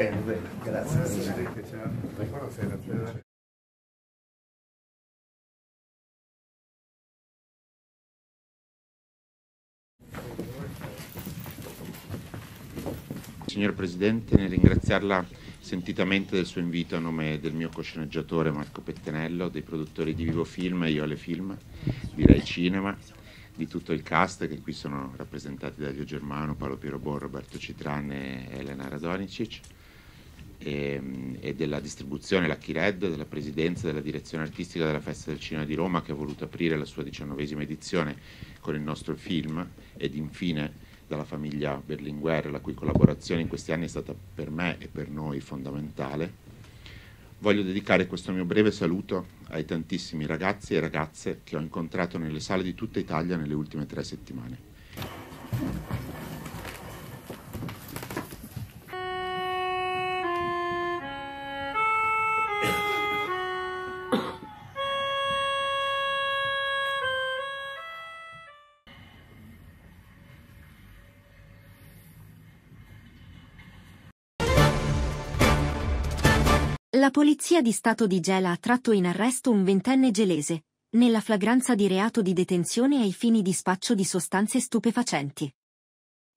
Bene, bene, grazie. Presidente. Signor Presidente, nel ringraziarla sentitamente del suo invito a nome del mio cosceneggiatore Marco Pettenello, dei produttori di Vivo Film e alle Film, di Rai Cinema, di tutto il cast che qui sono rappresentati da Dio Germano, Paolo Piero Borro, Roberto Citrane e Elena Radonicic e, ehm, e della distribuzione, la Chired, della presidenza della direzione artistica della Festa del Cinema di Roma che ha voluto aprire la sua diciannovesima edizione con il nostro film ed infine dalla famiglia Berlinguer, la cui collaborazione in questi anni è stata per me e per noi fondamentale. Voglio dedicare questo mio breve saluto ai tantissimi ragazzi e ragazze che ho incontrato nelle sale di tutta Italia nelle ultime tre settimane. La polizia di Stato di Gela ha tratto in arresto un ventenne gelese, nella flagranza di reato di detenzione ai fini di spaccio di sostanze stupefacenti.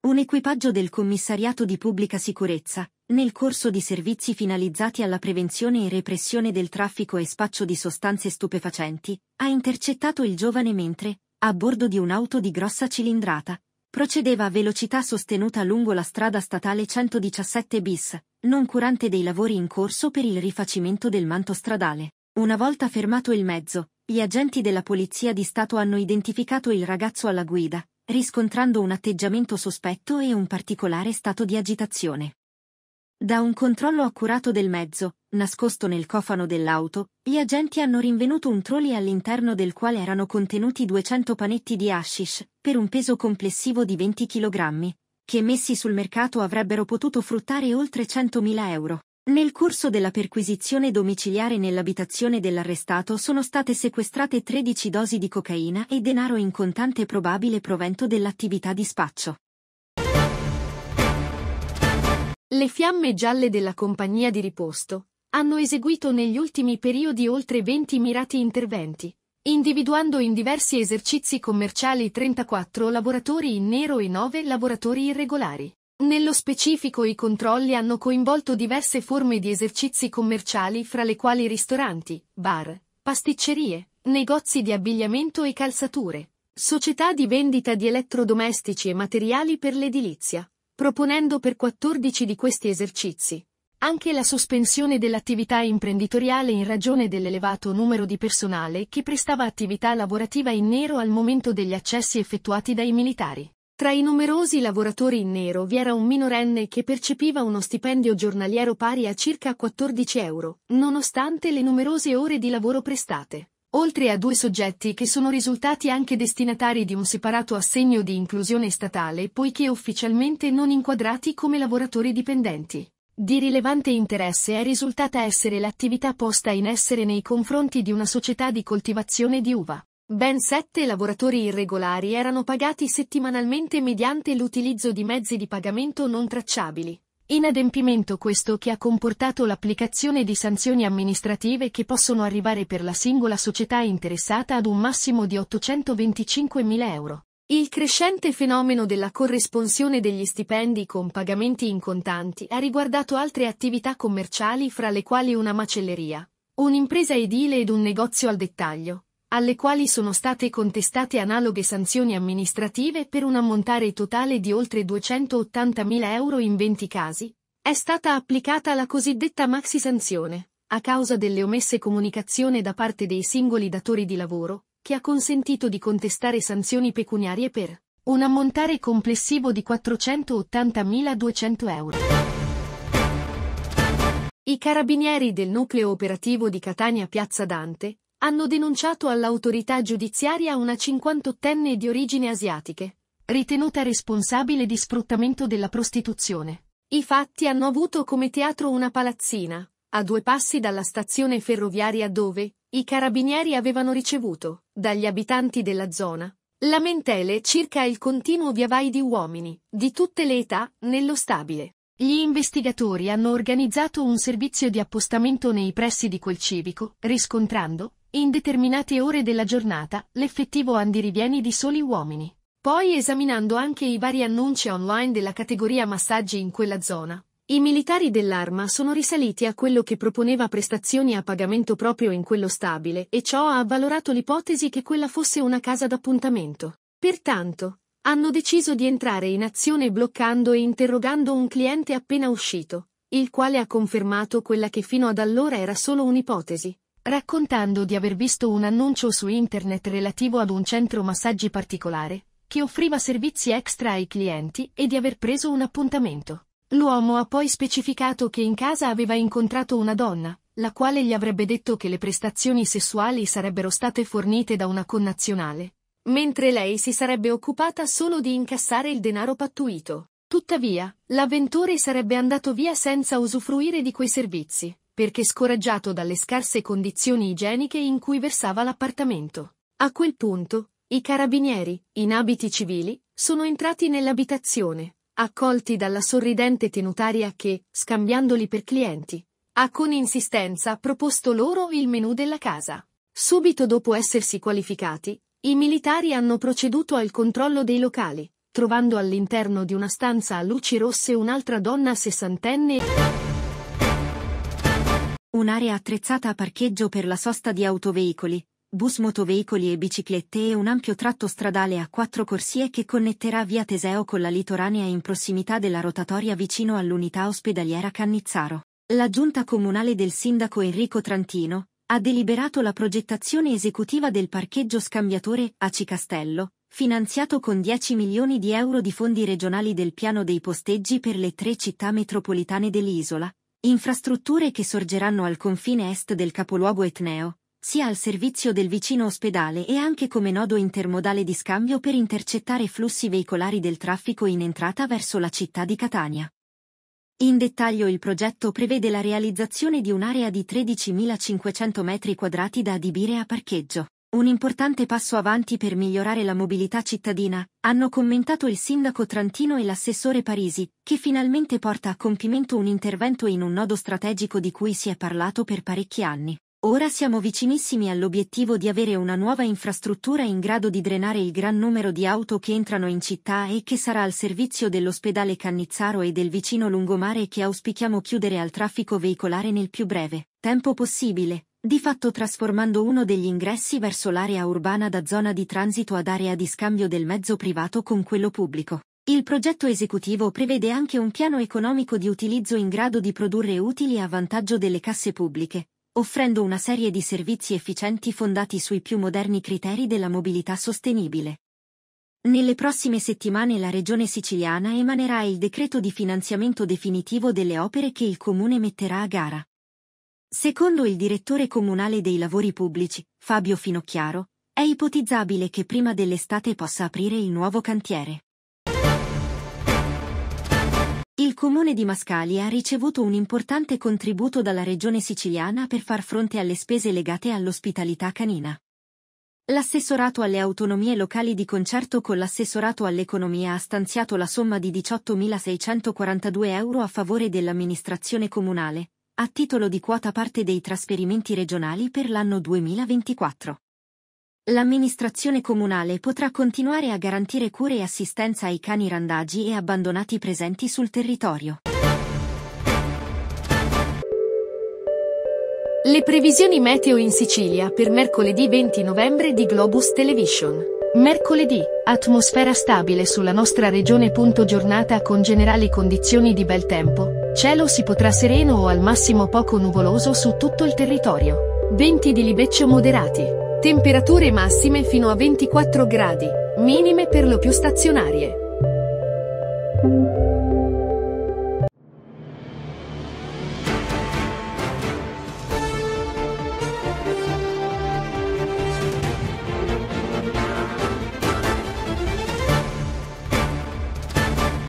Un equipaggio del Commissariato di Pubblica Sicurezza, nel corso di servizi finalizzati alla prevenzione e repressione del traffico e spaccio di sostanze stupefacenti, ha intercettato il giovane mentre, a bordo di un'auto di grossa cilindrata, procedeva a velocità sostenuta lungo la strada statale 117 bis, non curante dei lavori in corso per il rifacimento del manto stradale. Una volta fermato il mezzo, gli agenti della Polizia di Stato hanno identificato il ragazzo alla guida, riscontrando un atteggiamento sospetto e un particolare stato di agitazione. Da un controllo accurato del mezzo, nascosto nel cofano dell'auto, gli agenti hanno rinvenuto un trolley all'interno del quale erano contenuti 200 panetti di hashish, per un peso complessivo di 20 kg, che messi sul mercato avrebbero potuto fruttare oltre 100.000 euro. Nel corso della perquisizione domiciliare nell'abitazione dell'arrestato sono state sequestrate 13 dosi di cocaina e denaro in contante probabile provento dell'attività di spaccio. Le fiamme gialle della compagnia di riposto hanno eseguito negli ultimi periodi oltre 20 mirati interventi, individuando in diversi esercizi commerciali 34 lavoratori in nero e 9 lavoratori irregolari. Nello specifico i controlli hanno coinvolto diverse forme di esercizi commerciali fra le quali ristoranti, bar, pasticcerie, negozi di abbigliamento e calzature, società di vendita di elettrodomestici e materiali per l'edilizia, proponendo per 14 di questi esercizi anche la sospensione dell'attività imprenditoriale in ragione dell'elevato numero di personale che prestava attività lavorativa in nero al momento degli accessi effettuati dai militari. Tra i numerosi lavoratori in nero vi era un minorenne che percepiva uno stipendio giornaliero pari a circa 14 euro, nonostante le numerose ore di lavoro prestate. Oltre a due soggetti che sono risultati anche destinatari di un separato assegno di inclusione statale poiché ufficialmente non inquadrati come lavoratori dipendenti. Di rilevante interesse è risultata essere l'attività posta in essere nei confronti di una società di coltivazione di uva. Ben sette lavoratori irregolari erano pagati settimanalmente mediante l'utilizzo di mezzi di pagamento non tracciabili. Inadempimento questo che ha comportato l'applicazione di sanzioni amministrative che possono arrivare per la singola società interessata ad un massimo di 825.000 euro. Il crescente fenomeno della corresponsione degli stipendi con pagamenti in contanti ha riguardato altre attività commerciali fra le quali una macelleria, un'impresa edile ed un negozio al dettaglio, alle quali sono state contestate analoghe sanzioni amministrative per un ammontare totale di oltre 280.000 euro in 20 casi, è stata applicata la cosiddetta maxi sanzione, a causa delle omesse comunicazioni da parte dei singoli datori di lavoro, che ha consentito di contestare sanzioni pecuniarie per un ammontare complessivo di 480.200 euro. I carabinieri del nucleo operativo di Catania Piazza Dante hanno denunciato all'autorità giudiziaria una 58enne di origine asiatiche, ritenuta responsabile di sfruttamento della prostituzione. I fatti hanno avuto come teatro una palazzina, a due passi dalla stazione ferroviaria dove, i carabinieri avevano ricevuto, dagli abitanti della zona, lamentele circa il continuo viavai di uomini, di tutte le età, nello stabile. Gli investigatori hanno organizzato un servizio di appostamento nei pressi di quel civico, riscontrando, in determinate ore della giornata, l'effettivo andirivieni di soli uomini. Poi esaminando anche i vari annunci online della categoria massaggi in quella zona, i militari dell'arma sono risaliti a quello che proponeva prestazioni a pagamento proprio in quello stabile e ciò ha avvalorato l'ipotesi che quella fosse una casa d'appuntamento. Pertanto, hanno deciso di entrare in azione bloccando e interrogando un cliente appena uscito, il quale ha confermato quella che fino ad allora era solo un'ipotesi, raccontando di aver visto un annuncio su internet relativo ad un centro massaggi particolare, che offriva servizi extra ai clienti e di aver preso un appuntamento. L'uomo ha poi specificato che in casa aveva incontrato una donna, la quale gli avrebbe detto che le prestazioni sessuali sarebbero state fornite da una connazionale, mentre lei si sarebbe occupata solo di incassare il denaro pattuito. Tuttavia, l'avventore sarebbe andato via senza usufruire di quei servizi, perché scoraggiato dalle scarse condizioni igieniche in cui versava l'appartamento. A quel punto, i carabinieri, in abiti civili, sono entrati nell'abitazione, accolti dalla sorridente tenutaria che, scambiandoli per clienti, ha con insistenza proposto loro il menù della casa. Subito dopo essersi qualificati, i militari hanno proceduto al controllo dei locali, trovando all'interno di una stanza a luci rosse un'altra donna sessantenne. Un'area attrezzata a parcheggio per la sosta di autoveicoli, bus motoveicoli e biciclette e un ampio tratto stradale a quattro corsie che connetterà via Teseo con la litoranea in prossimità della rotatoria vicino all'unità ospedaliera Cannizzaro. La giunta comunale del sindaco Enrico Trantino ha deliberato la progettazione esecutiva del parcheggio scambiatore a Cicastello, finanziato con 10 milioni di euro di fondi regionali del piano dei posteggi per le tre città metropolitane dell'isola, infrastrutture che sorgeranno al confine est del capoluogo etneo, sia al servizio del vicino ospedale e anche come nodo intermodale di scambio per intercettare flussi veicolari del traffico in entrata verso la città di Catania. In dettaglio il progetto prevede la realizzazione di un'area di 13.500 m2 da adibire a parcheggio. Un importante passo avanti per migliorare la mobilità cittadina, hanno commentato il sindaco Trantino e l'assessore Parisi, che finalmente porta a compimento un intervento in un nodo strategico di cui si è parlato per parecchi anni. Ora siamo vicinissimi all'obiettivo di avere una nuova infrastruttura in grado di drenare il gran numero di auto che entrano in città e che sarà al servizio dell'ospedale Cannizzaro e del vicino lungomare che auspichiamo chiudere al traffico veicolare nel più breve tempo possibile, di fatto trasformando uno degli ingressi verso l'area urbana da zona di transito ad area di scambio del mezzo privato con quello pubblico. Il progetto esecutivo prevede anche un piano economico di utilizzo in grado di produrre utili a vantaggio delle casse pubbliche, offrendo una serie di servizi efficienti fondati sui più moderni criteri della mobilità sostenibile. Nelle prossime settimane la Regione siciliana emanerà il decreto di finanziamento definitivo delle opere che il Comune metterà a gara. Secondo il direttore comunale dei lavori pubblici, Fabio Finocchiaro, è ipotizzabile che prima dell'estate possa aprire il nuovo cantiere. Il comune di Mascali ha ricevuto un importante contributo dalla regione siciliana per far fronte alle spese legate all'ospitalità canina. L'assessorato alle autonomie locali di concerto con l'assessorato all'economia ha stanziato la somma di 18.642 euro a favore dell'amministrazione comunale, a titolo di quota parte dei trasferimenti regionali per l'anno 2024. L'amministrazione comunale potrà continuare a garantire cure e assistenza ai cani randagi e abbandonati presenti sul territorio. Le previsioni meteo in Sicilia per mercoledì 20 novembre di Globus Television. Mercoledì, atmosfera stabile sulla nostra regione. Giornata con generali condizioni di bel tempo. Cielo si potrà sereno o al massimo poco nuvoloso su tutto il territorio. Venti di libeccio moderati. Temperature massime fino a 24 gradi, minime per lo più stazionarie.